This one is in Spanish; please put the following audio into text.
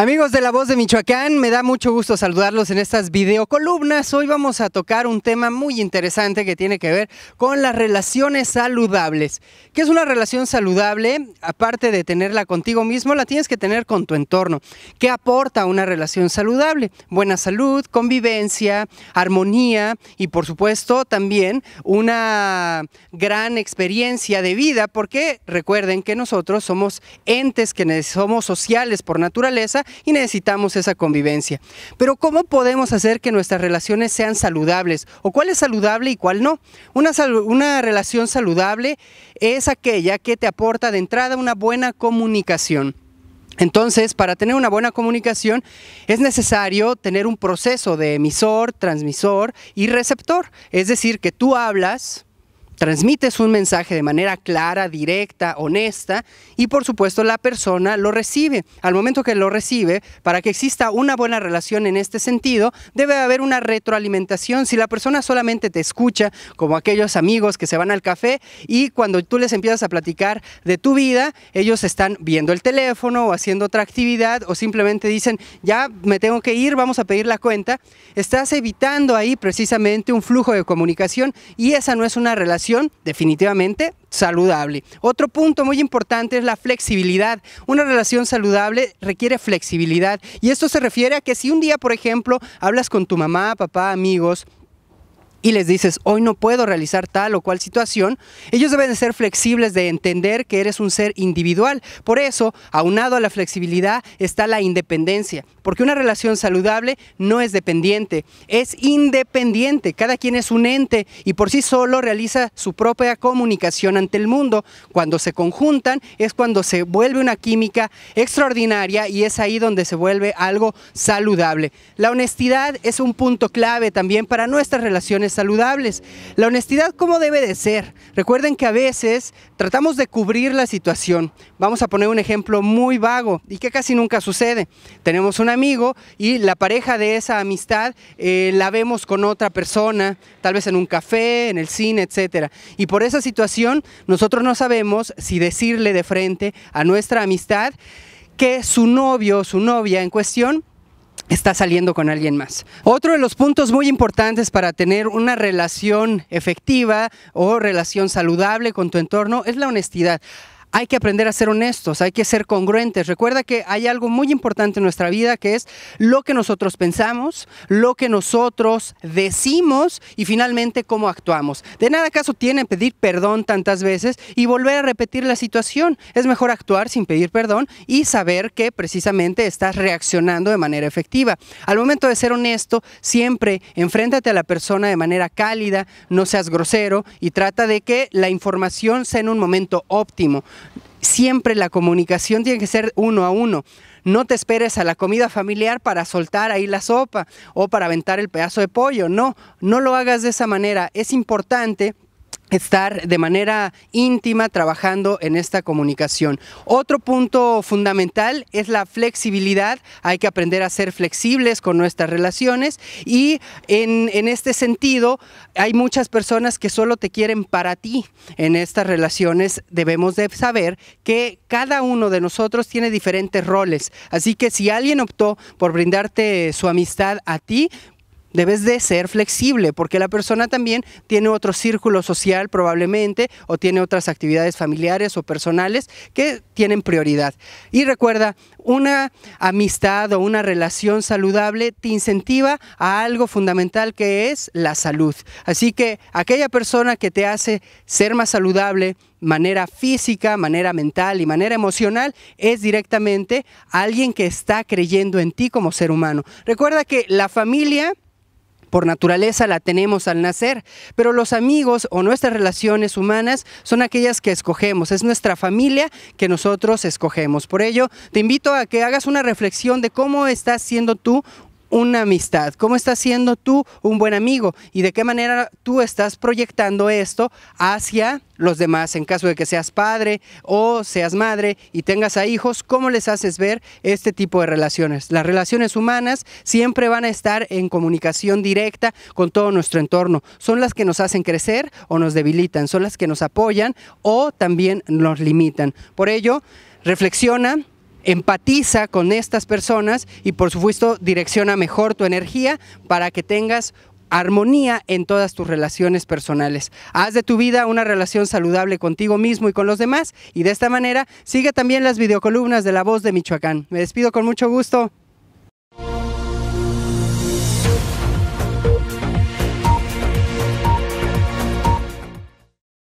Amigos de La Voz de Michoacán, me da mucho gusto saludarlos en estas videocolumnas. Hoy vamos a tocar un tema muy interesante que tiene que ver con las relaciones saludables. ¿Qué es una relación saludable? Aparte de tenerla contigo mismo, la tienes que tener con tu entorno. ¿Qué aporta una relación saludable? Buena salud, convivencia, armonía y por supuesto también una gran experiencia de vida porque recuerden que nosotros somos entes que somos sociales por naturaleza y necesitamos esa convivencia. Pero ¿cómo podemos hacer que nuestras relaciones sean saludables? ¿O cuál es saludable y cuál no? Una, una relación saludable es aquella que te aporta de entrada una buena comunicación. Entonces, para tener una buena comunicación es necesario tener un proceso de emisor, transmisor y receptor. Es decir, que tú hablas, transmites un mensaje de manera clara, directa, honesta y por supuesto la persona lo recibe. Al momento que lo recibe, para que exista una buena relación en este sentido, debe haber una retroalimentación. Si la persona solamente te escucha, como aquellos amigos que se van al café y cuando tú les empiezas a platicar de tu vida, ellos están viendo el teléfono o haciendo otra actividad o simplemente dicen, ya me tengo que ir, vamos a pedir la cuenta, estás evitando ahí precisamente un flujo de comunicación y esa no es una relación definitivamente saludable. Otro punto muy importante es la flexibilidad. Una relación saludable requiere flexibilidad y esto se refiere a que si un día, por ejemplo, hablas con tu mamá, papá, amigos, y les dices, hoy no puedo realizar tal o cual situación, ellos deben ser flexibles de entender que eres un ser individual. Por eso, aunado a la flexibilidad está la independencia, porque una relación saludable no es dependiente, es independiente. Cada quien es un ente y por sí solo realiza su propia comunicación ante el mundo. Cuando se conjuntan es cuando se vuelve una química extraordinaria y es ahí donde se vuelve algo saludable. La honestidad es un punto clave también para nuestras relaciones saludables. La honestidad como debe de ser. Recuerden que a veces tratamos de cubrir la situación. Vamos a poner un ejemplo muy vago y que casi nunca sucede. Tenemos un amigo y la pareja de esa amistad eh, la vemos con otra persona, tal vez en un café, en el cine, etc. Y por esa situación nosotros no sabemos si decirle de frente a nuestra amistad que su novio o su novia en cuestión está saliendo con alguien más. Otro de los puntos muy importantes para tener una relación efectiva o relación saludable con tu entorno es la honestidad hay que aprender a ser honestos, hay que ser congruentes. Recuerda que hay algo muy importante en nuestra vida que es lo que nosotros pensamos, lo que nosotros decimos y finalmente cómo actuamos. De nada caso tiene pedir perdón tantas veces y volver a repetir la situación. Es mejor actuar sin pedir perdón y saber que precisamente estás reaccionando de manera efectiva. Al momento de ser honesto, siempre enfréntate a la persona de manera cálida, no seas grosero y trata de que la información sea en un momento óptimo siempre la comunicación tiene que ser uno a uno. No te esperes a la comida familiar para soltar ahí la sopa o para aventar el pedazo de pollo. No, no lo hagas de esa manera. Es importante estar de manera íntima trabajando en esta comunicación. Otro punto fundamental es la flexibilidad, hay que aprender a ser flexibles con nuestras relaciones y en, en, este sentido hay muchas personas que solo te quieren para ti. En estas relaciones debemos de saber que cada uno de nosotros tiene diferentes roles, así que si alguien optó por brindarte su amistad a ti, Debes de ser flexible porque la persona también tiene otro círculo social probablemente o tiene otras actividades familiares o personales que tienen prioridad. Y recuerda, una amistad o una relación saludable te incentiva a algo fundamental que es la salud. Así que aquella persona que te hace ser más saludable, manera física, manera mental y manera emocional es directamente alguien que está creyendo en ti como ser humano. Recuerda que la familia por naturaleza la tenemos al nacer, pero los amigos o nuestras relaciones humanas son aquellas que escogemos, es nuestra familia que nosotros escogemos. Por ello, te invito a que hagas una reflexión de cómo estás siendo tú una amistad, cómo estás siendo tú un buen amigo y de qué manera tú estás proyectando esto hacia los demás en caso de que seas padre o seas madre y tengas a hijos, cómo les haces ver este tipo de relaciones. Las relaciones humanas siempre van a estar en comunicación directa con todo nuestro entorno. Son las que nos hacen crecer o nos debilitan, son las que nos apoyan o también nos limitan. Por ello, reflexiona empatiza con estas personas y por supuesto direcciona mejor tu energía para que tengas armonía en todas tus relaciones personales. Haz de tu vida una relación saludable contigo mismo y con los demás y de esta manera sigue también las videocolumnas de La Voz de Michoacán. Me despido con mucho gusto.